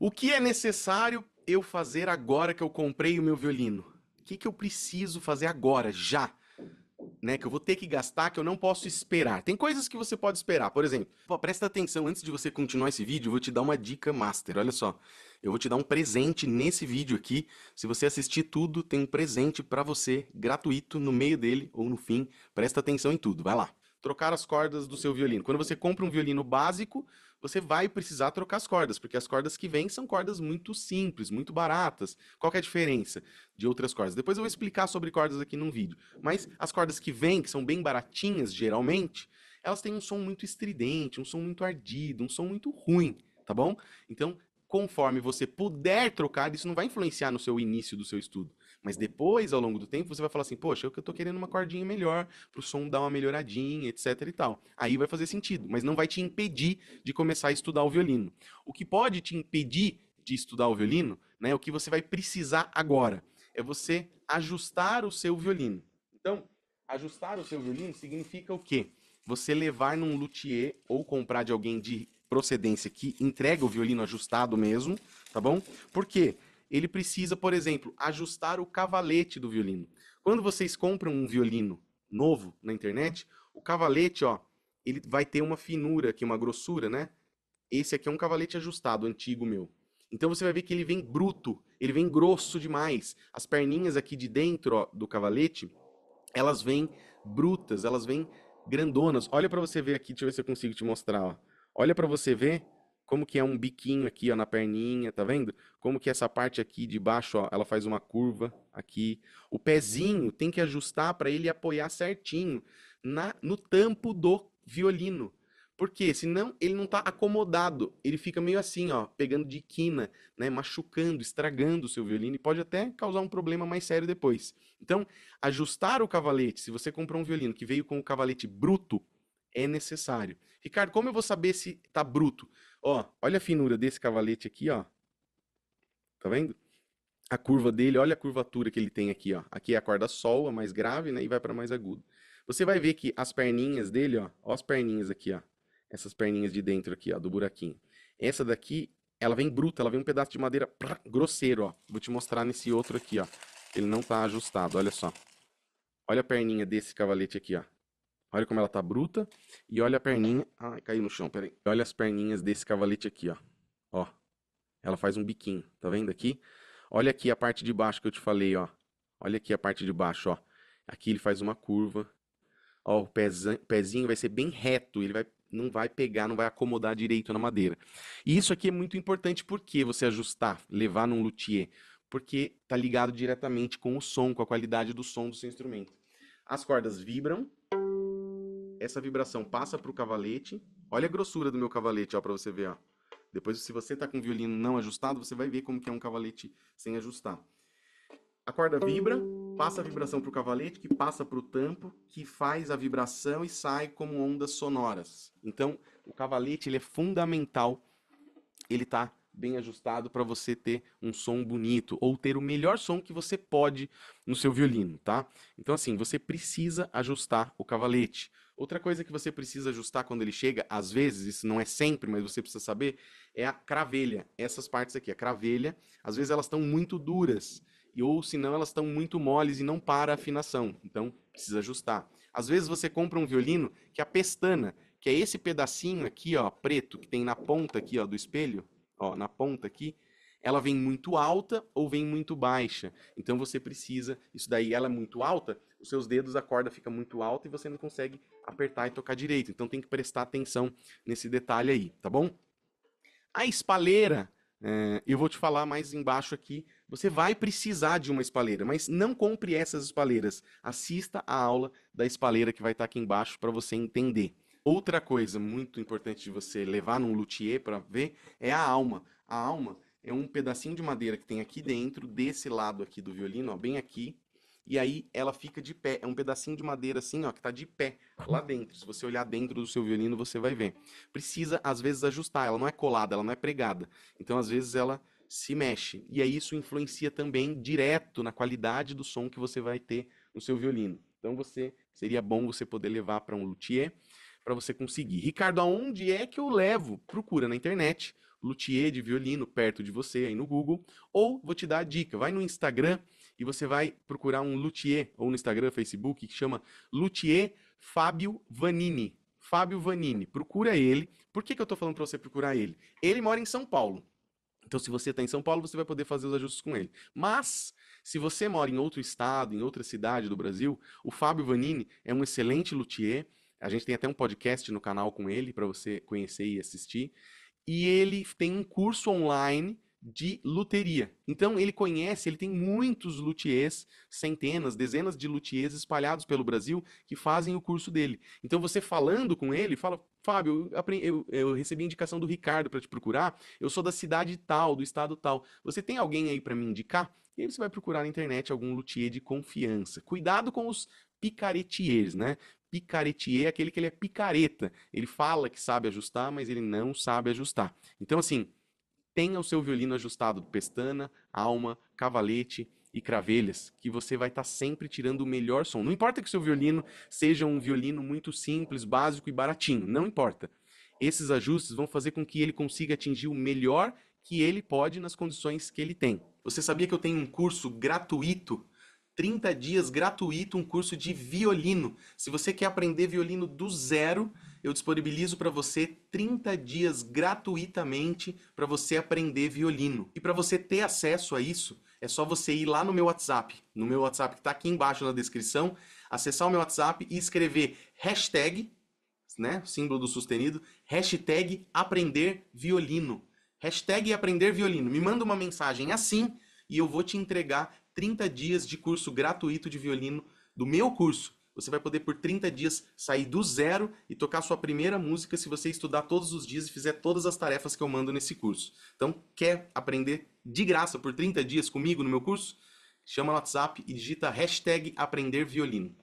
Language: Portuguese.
O que é necessário eu fazer agora que eu comprei o meu violino? O que, que eu preciso fazer agora, já? Né, que eu vou ter que gastar, que eu não posso esperar. Tem coisas que você pode esperar. Por exemplo, pô, presta atenção, antes de você continuar esse vídeo, eu vou te dar uma dica master. Olha só, eu vou te dar um presente nesse vídeo aqui. Se você assistir tudo, tem um presente para você, gratuito, no meio dele ou no fim. Presta atenção em tudo, vai lá trocar as cordas do seu violino. Quando você compra um violino básico, você vai precisar trocar as cordas, porque as cordas que vêm são cordas muito simples, muito baratas. Qual é a diferença de outras cordas? Depois eu vou explicar sobre cordas aqui num vídeo. Mas as cordas que vêm, que são bem baratinhas geralmente, elas têm um som muito estridente, um som muito ardido, um som muito ruim, tá bom? Então, conforme você puder trocar, isso não vai influenciar no seu início do seu estudo. Mas depois, ao longo do tempo, você vai falar assim, poxa, eu que tô querendo uma cordinha melhor, pro som dar uma melhoradinha, etc e tal. Aí vai fazer sentido, mas não vai te impedir de começar a estudar o violino. O que pode te impedir de estudar o violino, né, o que você vai precisar agora, é você ajustar o seu violino. Então, ajustar o seu violino significa o quê? Você levar num luthier ou comprar de alguém de procedência que entrega o violino ajustado mesmo, tá bom? Por quê? ele precisa, por exemplo, ajustar o cavalete do violino. Quando vocês compram um violino novo na internet, o cavalete, ó, ele vai ter uma finura aqui, uma grossura, né? Esse aqui é um cavalete ajustado, antigo meu. Então você vai ver que ele vem bruto, ele vem grosso demais. As perninhas aqui de dentro ó, do cavalete, elas vêm brutas, elas vêm grandonas. Olha para você ver aqui, deixa eu ver se eu consigo te mostrar. Ó. Olha para você ver como que é um biquinho aqui, ó, na perninha, tá vendo? Como que essa parte aqui de baixo, ó, ela faz uma curva aqui. O pezinho tem que ajustar para ele apoiar certinho na no tampo do violino. Porque senão ele não está acomodado, ele fica meio assim, ó, pegando de quina, né, machucando, estragando o seu violino e pode até causar um problema mais sério depois. Então, ajustar o cavalete, se você comprou um violino que veio com o cavalete bruto, é necessário. Ricardo, como eu vou saber se tá bruto? Ó, olha a finura desse cavalete aqui, ó. Tá vendo? A curva dele, olha a curvatura que ele tem aqui, ó. Aqui é a corda sol, a mais grave, né? E vai para mais agudo. Você vai ver que as perninhas dele, ó. Ó as perninhas aqui, ó. Essas perninhas de dentro aqui, ó, do buraquinho. Essa daqui, ela vem bruta, ela vem um pedaço de madeira grosseiro, ó. Vou te mostrar nesse outro aqui, ó. Ele não tá ajustado, olha só. Olha a perninha desse cavalete aqui, ó. Olha como ela tá bruta. E olha a perninha. Ai, caiu no chão, peraí. Olha as perninhas desse cavalete aqui, ó. Ó. Ela faz um biquinho, tá vendo aqui? Olha aqui a parte de baixo que eu te falei, ó. Olha aqui a parte de baixo, ó. Aqui ele faz uma curva. Ó, o pezinho, vai ser bem reto, ele vai não vai pegar, não vai acomodar direito na madeira. E isso aqui é muito importante porque você ajustar, levar num luthier, porque tá ligado diretamente com o som, com a qualidade do som do seu instrumento. As cordas vibram, essa vibração passa para o cavalete. Olha a grossura do meu cavalete, ó, para você ver, ó. Depois, se você está com o violino não ajustado, você vai ver como que é um cavalete sem ajustar. A corda vibra, passa a vibração para o cavalete, que passa para o tampo, que faz a vibração e sai como ondas sonoras. Então, o cavalete ele é fundamental, ele está bem ajustado para você ter um som bonito ou ter o melhor som que você pode no seu violino, tá? Então assim, você precisa ajustar o cavalete. Outra coisa que você precisa ajustar quando ele chega, às vezes, isso não é sempre, mas você precisa saber, é a cravelha. Essas partes aqui, a cravelha, às vezes elas estão muito duras, e ou senão elas estão muito moles e não para a afinação. Então, precisa ajustar. Às vezes você compra um violino que é a pestana, que é esse pedacinho aqui, ó, preto, que tem na ponta aqui, ó, do espelho, ó, na ponta aqui, ela vem muito alta ou vem muito baixa. Então você precisa, isso daí ela é muito alta, os seus dedos, a corda fica muito alta e você não consegue apertar e tocar direito. Então tem que prestar atenção nesse detalhe aí, tá bom? A espalheira, é, eu vou te falar mais embaixo aqui. Você vai precisar de uma espalheira, mas não compre essas espaleiras Assista a aula da espalheira que vai estar tá aqui embaixo para você entender. Outra coisa muito importante de você levar num luthier para ver é a alma. A alma é um pedacinho de madeira que tem aqui dentro, desse lado aqui do violino, ó, bem aqui. E aí ela fica de pé, é um pedacinho de madeira assim, ó, que tá de pé lá dentro. Se você olhar dentro do seu violino, você vai ver. Precisa às vezes ajustar, ela não é colada, ela não é pregada. Então às vezes ela se mexe. E aí isso influencia também direto na qualidade do som que você vai ter no seu violino. Então você seria bom você poder levar para um luthier para você conseguir. Ricardo, aonde é que eu levo? Procura na internet luthier de violino perto de você aí no Google, ou vou te dar a dica, vai no Instagram e você vai procurar um luthier, ou no Instagram, Facebook, que chama Luthier Fábio Vanini. Fábio Vanini, procura ele. Por que, que eu estou falando para você procurar ele? Ele mora em São Paulo. Então, se você está em São Paulo, você vai poder fazer os ajustes com ele. Mas, se você mora em outro estado, em outra cidade do Brasil, o Fábio Vanini é um excelente luthier. A gente tem até um podcast no canal com ele para você conhecer e assistir e ele tem um curso online de luteria. Então ele conhece, ele tem muitos luthiers, centenas, dezenas de luthiers espalhados pelo Brasil que fazem o curso dele. Então você falando com ele, fala, Fábio, eu, eu, eu recebi a indicação do Ricardo para te procurar, eu sou da cidade tal, do estado tal. Você tem alguém aí para me indicar? E aí você vai procurar na internet algum luthier de confiança. Cuidado com os picaretiers, né? picaretier é aquele que ele é picareta. Ele fala que sabe ajustar, mas ele não sabe ajustar. Então, assim, tenha o seu violino ajustado pestana, alma, cavalete e cravelhas, que você vai estar tá sempre tirando o melhor som. Não importa que o seu violino seja um violino muito simples, básico e baratinho, não importa. Esses ajustes vão fazer com que ele consiga atingir o melhor que ele pode nas condições que ele tem. Você sabia que eu tenho um curso gratuito 30 dias gratuito, um curso de violino. Se você quer aprender violino do zero, eu disponibilizo para você 30 dias gratuitamente para você aprender violino. E para você ter acesso a isso, é só você ir lá no meu WhatsApp, no meu WhatsApp que está aqui embaixo na descrição, acessar o meu WhatsApp e escrever hashtag, né, símbolo do sustenido, hashtag aprender violino. Hashtag aprender violino. Me manda uma mensagem assim e eu vou te entregar 30 dias de curso gratuito de violino do meu curso. Você vai poder por 30 dias sair do zero e tocar sua primeira música se você estudar todos os dias e fizer todas as tarefas que eu mando nesse curso. Então, quer aprender de graça por 30 dias comigo no meu curso? Chama no WhatsApp e digita hashtag aprender violino.